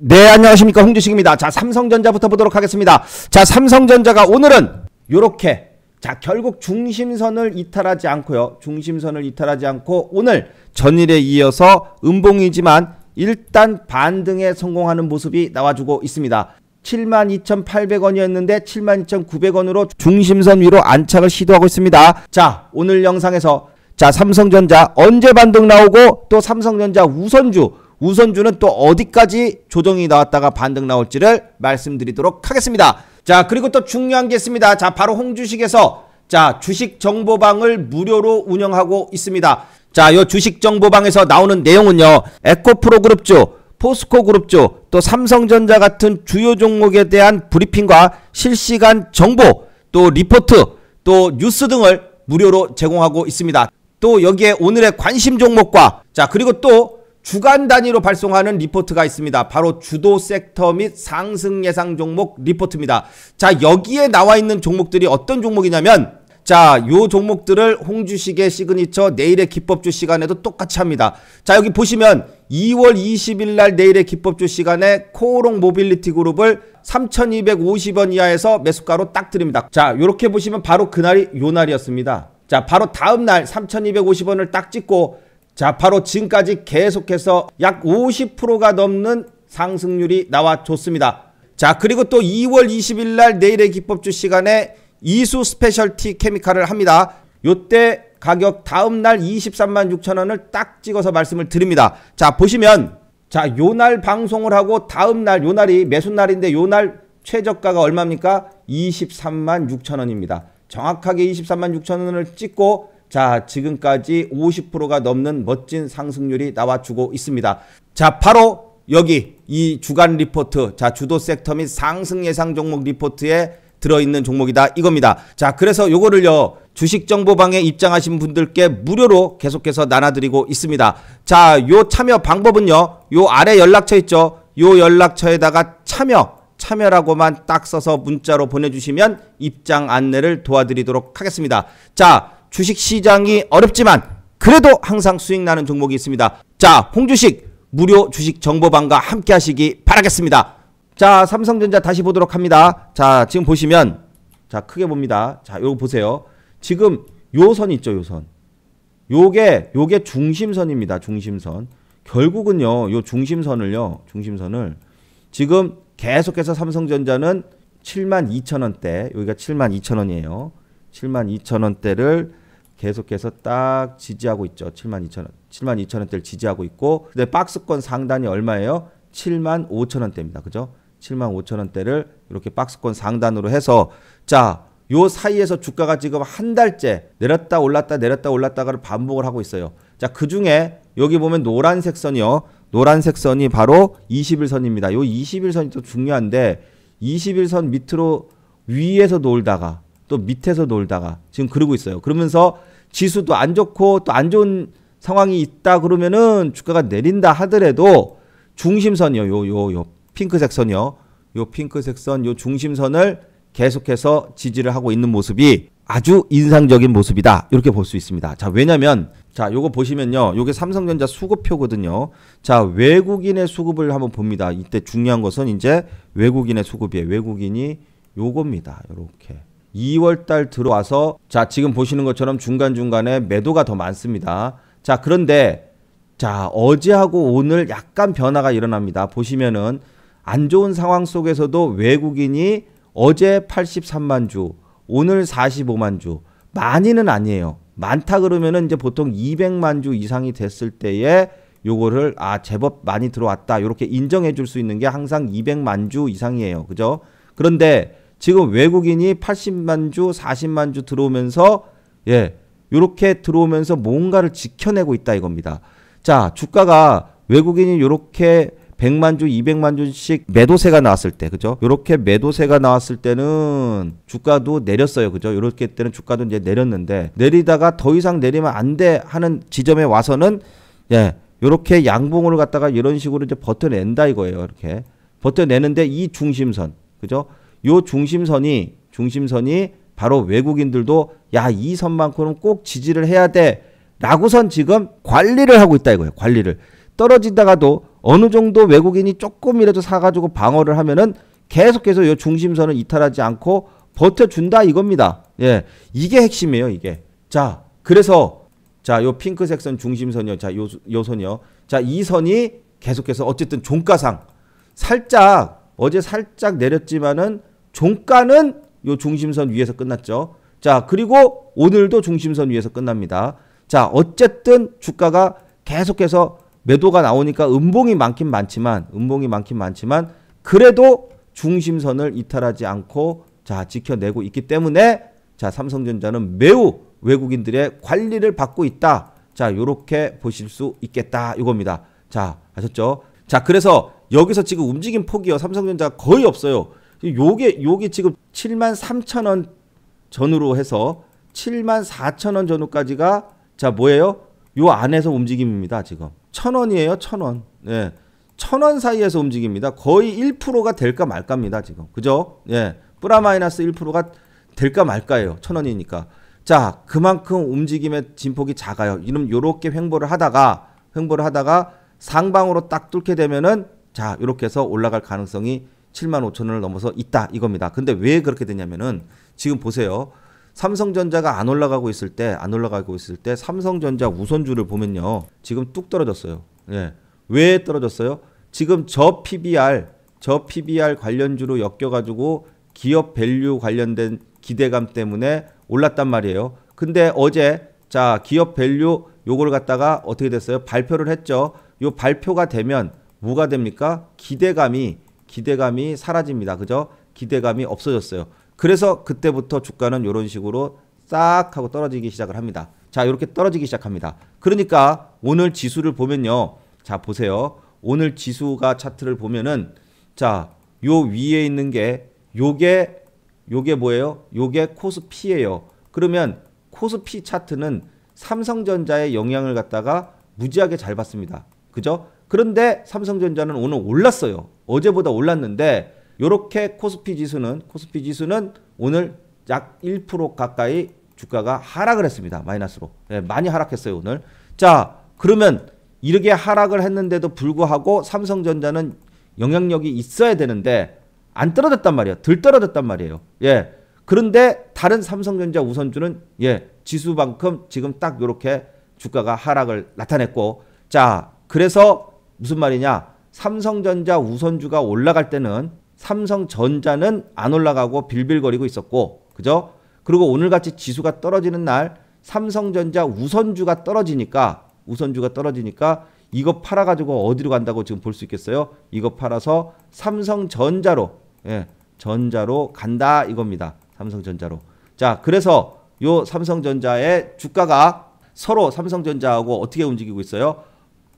네, 안녕하십니까. 홍주식입니다. 자, 삼성전자부터 보도록 하겠습니다. 자, 삼성전자가 오늘은 요렇게 자, 결국 중심선을 이탈하지 않고요. 중심선을 이탈하지 않고 오늘 전일에 이어서 음봉이지만 일단 반등에 성공하는 모습이 나와주고 있습니다. 72,800원이었는데 72,900원으로 중심선 위로 안착을 시도하고 있습니다. 자, 오늘 영상에서 자, 삼성전자 언제 반등 나오고 또 삼성전자 우선주 우선주는 또 어디까지 조정이 나왔다가 반등 나올지를 말씀드리도록 하겠습니다. 자, 그리고 또 중요한 게 있습니다. 자, 바로 홍주식에서 자, 주식 정보방을 무료로 운영하고 있습니다. 자, 요 주식 정보방에서 나오는 내용은요. 에코프로 그룹주, 포스코 그룹주, 또 삼성전자 같은 주요 종목에 대한 브리핑과 실시간 정보, 또 리포트, 또 뉴스 등을 무료로 제공하고 있습니다. 또 여기에 오늘의 관심 종목과 자, 그리고 또 주간 단위로 발송하는 리포트가 있습니다. 바로 주도 섹터 및 상승 예상 종목 리포트입니다. 자, 여기에 나와 있는 종목들이 어떤 종목이냐면 자, 요 종목들을 홍주식의 시그니처 내일의 기법주 시간에도 똑같이 합니다. 자, 여기 보시면 2월 20일 날 내일의 기법주 시간에 코오롱 모빌리티 그룹을 3,250원 이하에서 매수가로 딱 드립니다. 자, 요렇게 보시면 바로 그날이 요 날이었습니다. 자, 바로 다음 날 3,250원을 딱 찍고 자, 바로 지금까지 계속해서 약 50%가 넘는 상승률이 나와줬습니다. 자, 그리고 또 2월 20일 날 내일의 기법주 시간에 이수 스페셜티 케미칼을 합니다. 요때 가격 다음 날 23만 6천 원을 딱 찍어서 말씀을 드립니다. 자, 보시면 자, 요 날 방송을 하고 다음 날요 날이 매수 날인데 요 날 최저가가 얼마입니까? 23만 6천 원입니다. 정확하게 23만 6천 원을 찍고 자, 지금까지 50%가 넘는 멋진 상승률이 나와주고 있습니다. 자, 바로 여기 이 주간 리포트, 자, 주도 섹터 및 상승 예상 종목 리포트에 들어있는 종목이다 이겁니다. 자, 그래서 요거를요. 주식정보방에 입장하신 분들께 무료로 계속해서 나눠드리고 있습니다. 자, 요 참여 방법은요. 요 아래 연락처 있죠. 요 연락처에다가 참여 참여라고만 딱 써서 문자로 보내주시면 입장 안내를 도와드리도록 하겠습니다. 자, 주식시장이 어렵지만 그래도 항상 수익 나는 종목이 있습니다. 자 홍주식 무료 주식 정보방과 함께 하시기 바라겠습니다. 자 삼성전자 다시 보도록 합니다. 자 지금 보시면 자 크게 봅니다. 자 요거 보세요. 지금 요 선 있죠 요선. 요게 요게 중심선입니다. 중심선. 결국은요 요 중심선을요 중심선을 지금 계속해서 삼성전자는 7만 2천원대 여기가 7만 2천원이에요 7만 2천 원대를 계속해서 딱 지지하고 있죠. 7만 2천 원, 7만 2천 원대를 지지하고 있고, 근데 박스권 상단이 얼마예요? 7만 5천 원대입니다. 그죠? 7만 5천 원대를 이렇게 박스권 상단으로 해서 자, 요 사이에서 주가가 지금 한 달째 내렸다 올랐다 내렸다 올랐다가를 반복을 하고 있어요. 자, 그 중에 여기 보면 노란색 선이요. 노란색 선이 바로 21선입니다. 요 21선이 또 중요한데 21선 밑으로 위에서 놀다가 또 밑에서 놀다가 지금 그러고 있어요. 그러면서 지수도 안 좋고 또 안 좋은 상황이 있다 그러면은 주가가 내린다 하더라도 중심선이요. 요 요 요 핑크색 선이요. 요 핑크색 선 요 중심선을 계속해서 지지를 하고 있는 모습이 아주 인상적인 모습이다. 이렇게 볼 수 있습니다. 자, 왜냐면 자, 요거 보시면요. 요게 삼성전자 수급표거든요. 자, 외국인의 수급을 한번 봅니다. 이때 중요한 것은 이제 외국인의 수급이에요. 외국인이 요겁니다. 요렇게 2월 달 들어와서 자, 지금 보시는 것처럼 중간중간에 매도가 더 많습니다. 자, 그런데 자, 어제하고 오늘 약간 변화가 일어납니다. 보시면은 안 좋은 상황 속에서도 외국인이 어제 83만 주, 오늘 45만 주, 많이는 아니에요. 많다 그러면은 이제 보통 200만 주 이상이 됐을 때에 요거를 아 제법 많이 들어왔다 이렇게 인정해 줄 수 있는 게 항상 200만 주 이상이에요 그죠 그런데 지금 외국인이 80만 주, 40만 주 들어오면서 예, 요렇게 들어오면서 뭔가를 지켜내고 있다 이겁니다. 자, 주가가 외국인이 요렇게 100만 주, 200만 주씩 매도세가 나왔을 때, 그죠? 요렇게 매도세가 나왔을 때는 주가도 내렸어요. 그죠? 요렇게 때는 주가도 이제 내렸는데 내리다가 더 이상 내리면 안 돼 하는 지점에 와서는 예, 요렇게 양봉을 갖다가 이런 식으로 이제 버텨낸다 이거예요. 이렇게. 버텨내는데 이 중심선. 그죠? 요 중심선이 중심선이 바로 외국인들도 야 이 선만큼은 꼭 지지를 해야 돼 라고선 지금 관리를 하고 있다 이거예요 관리를 떨어지다가도 어느 정도 외국인이 조금이라도 사가지고 방어를 하면은 계속해서 요 중심선을 이탈하지 않고 버텨준다 이겁니다 예 이게 핵심이에요 이게 자 그래서 자 요 핑크색 선 중심선이요 자요 요 선이요 자 이 선이 계속해서 어쨌든 종가상 살짝 어제 살짝 내렸지만은 종가는 요 중심선 위에서 끝났죠. 자, 그리고 오늘도 중심선 위에서 끝납니다. 자, 어쨌든 주가가 계속해서 매도가 나오니까 음봉이 많긴 많지만 음봉이 많긴 많지만 그래도 중심선을 이탈하지 않고 자, 지켜내고 있기 때문에 자, 삼성전자는 매우 외국인들의 관리를 받고 있다. 자, 요렇게 보실 수 있겠다. 이겁니다. 자, 아셨죠? 자, 그래서 여기서 지금 움직임 폭이요. 삼성전자 거의 없어요. 요게 요게 지금 7만 3천 원 전후로 해서 7만 4천 원 전후까지가 자 뭐예요? 요 안에서 움직임입니다. 지금 천 원이에요. 천 원. 예. 천원 사이에서 움직입니다. 거의 1%가 될까 말까입니다. 지금 그죠? 예. 뿌라 마이너스 1%가 될까 말까예요. 천 원이니까. 자 그만큼 움직임의 진폭이 작아요. 이놈 요렇게 횡보를 하다가 횡보를 하다가 상방으로 딱 뚫게 되면은 자 이렇게 해서 올라갈 가능성이 7만 5천 원을 넘어서 있다 이겁니다. 근데 왜 그렇게 되냐면은 지금 보세요. 삼성전자가 안 올라가고 있을 때, 안 올라가고 있을 때 삼성전자 우선주를 보면요. 지금 뚝 떨어졌어요. 예. 왜 떨어졌어요? 지금 저 PBR, 저 PBR 관련주로 엮여가지고 기업 밸류 관련된 기대감 때문에 올랐단 말이에요. 근데 어제, 자, 기업 밸류 요걸 갖다가 어떻게 됐어요? 발표를 했죠. 요 발표가 되면 뭐가 됩니까? 기대감이 기대감이 사라집니다. 그죠? 기대감이 없어졌어요. 그래서 그때부터 주가는 이런 식으로 싹 하고 떨어지기 시작을 합니다. 자, 이렇게 떨어지기 시작합니다. 그러니까 오늘 지수를 보면요. 자, 보세요. 오늘 지수가 차트를 보면은 자, 요 위에 있는 게 요게 요게 뭐예요? 요게 코스피예요. 그러면 코스피 차트는 삼성전자의 영향을 갖다가 무지하게 잘 받습니다. 그죠? 그런데 삼성전자는 오늘 올랐어요. 어제보다 올랐는데 이렇게 코스피 지수는 코스피 지수는 오늘 약 1% 가까이 주가가 하락을 했습니다. 마이너스로. 네, 많이 하락했어요, 오늘. 자, 그러면 이렇게 하락을 했는데도 불구하고 삼성전자는 영향력이 있어야 되는데 안 떨어졌단 말이에요. 덜 떨어졌단 말이에요. 예. 그런데 다른 삼성전자 우선주는 예, 지수만큼 지금 딱이렇게 주가가 하락을 나타냈고 자, 그래서 무슨 말이냐? 삼성전자 우선주가 올라갈 때는 삼성전자는 안 올라가고 빌빌거리고 있었고, 그죠? 그리고 오늘같이 지수가 떨어지는 날 삼성전자 우선주가 떨어지니까, 우선주가 떨어지니까 이거 팔아가지고 어디로 간다고 지금 볼 수 있겠어요? 이거 팔아서 삼성전자로, 예, 전자로 간다 이겁니다. 삼성전자로. 자, 그래서 요 삼성전자의 주가가 서로 삼성전자하고 어떻게 움직이고 있어요?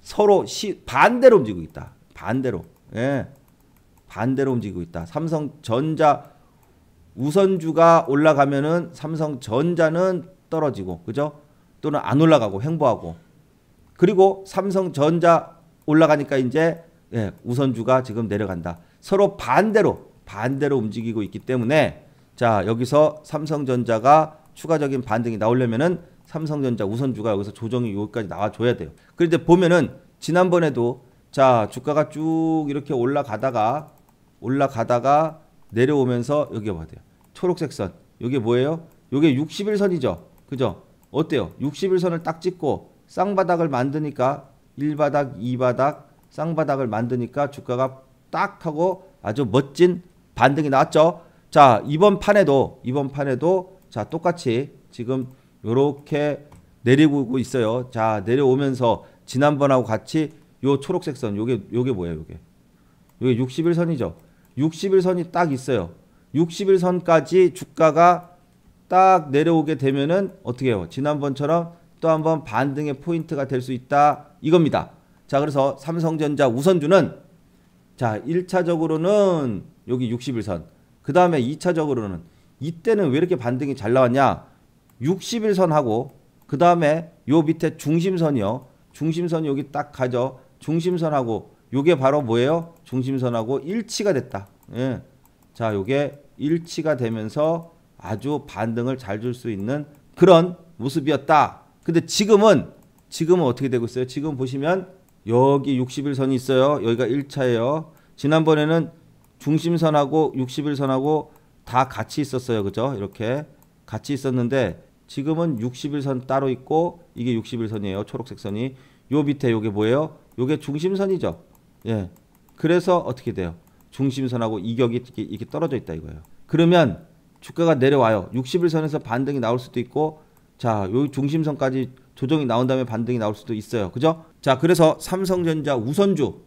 서로 시, 반대로 움직이고 있다. 반대로. 예. 반대로 움직이고 있다. 삼성전자 우선주가 올라가면은 삼성전자는 떨어지고 그죠? 또는 안 올라가고 횡보하고 그리고 삼성전자 올라가니까 이제 예, 우선주가 지금 내려간다. 서로 반대로 반대로 움직이고 있기 때문에 자 여기서 삼성전자가 추가적인 반등이 나오려면은 삼성전자 우선주가 여기서 조정이 여기까지 나와줘야 돼요. 그런데 보면은 지난번에도 자 주가가 쭉 이렇게 올라가다가 올라가다가 내려오면서 여기 봐야 돼요. 초록색 선 이게 뭐예요? 이게 61선이죠. 그죠? 어때요? 61선을 딱 찍고 쌍바닥을 만드니까 1바닥, 2바닥 쌍바닥을 만드니까 주가가 딱 하고 아주 멋진 반등이 나왔죠. 자 이번 판에도 이번 판에도 자 똑같이 지금 이렇게 내리고 있어요. 자 내려오면서 지난번하고 같이 요 초록색 선 요게 요게 뭐예요 요게 요게 61선이죠. 61선이 딱 있어요. 61선까지 주가가 딱 내려오게 되면은 어떻게 해요? 지난번처럼 또 한 번 반등의 포인트가 될 수 있다 이겁니다. 자 그래서 삼성전자 우선주는 자 1차적으로는 여기 61선 그 다음에 2차적으로는 이때는 왜 이렇게 반등이 잘 나왔냐 60일선하고 그 다음에 요 밑에 중심선이요. 중심선 여기 딱 가죠. 중심선하고 요게 바로 뭐예요? 중심선하고 일치가 됐다. 예. 자, 요게 일치가 되면서 아주 반등을 잘 줄 수 있는 그런 모습이었다. 근데 지금은 지금은 어떻게 되고 있어요? 지금 보시면 여기 60일선이 있어요. 여기가 1차예요. 지난번에는 중심선하고 60일선하고 다 같이 있었어요. 그죠? 이렇게 같이 있었는데 지금은 60일선 따로 있고 이게 60일선이에요. 초록색 선이. 요 밑에 요게 뭐예요? 요게 중심선이죠. 예. 그래서 어떻게 돼요? 중심선하고 이격이 이렇게 떨어져 있다 이거예요. 그러면 주가가 내려와요. 60일선에서 반등이 나올 수도 있고 자, 요 중심선까지 조정이 나온 다음에 반등이 나올 수도 있어요. 그죠? 자, 그래서 삼성전자 우선주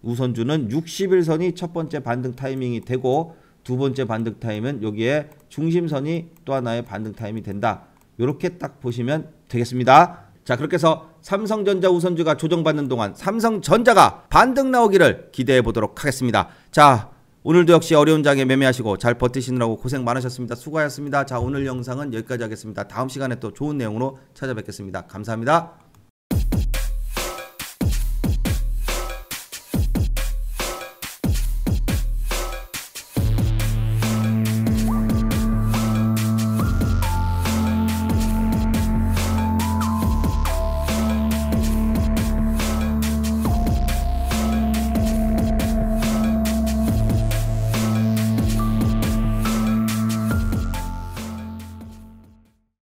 우선주는 60일선이 첫 번째 반등 타이밍이 되고 두 번째 반등 타임은 여기에 중심선이 또 하나의 반등 타임이 된다. 이렇게 딱 보시면 되겠습니다. 자 그렇게 해서 삼성전자 우선주가 조정받는 동안 삼성전자가 반등 나오기를 기대해 보도록 하겠습니다. 자 오늘도 역시 어려운 장에 매매하시고 잘 버티시느라고 고생 많으셨습니다. 수고하셨습니다. 자 오늘 영상은 여기까지 하겠습니다. 다음 시간에 또 좋은 내용으로 찾아뵙겠습니다. 감사합니다.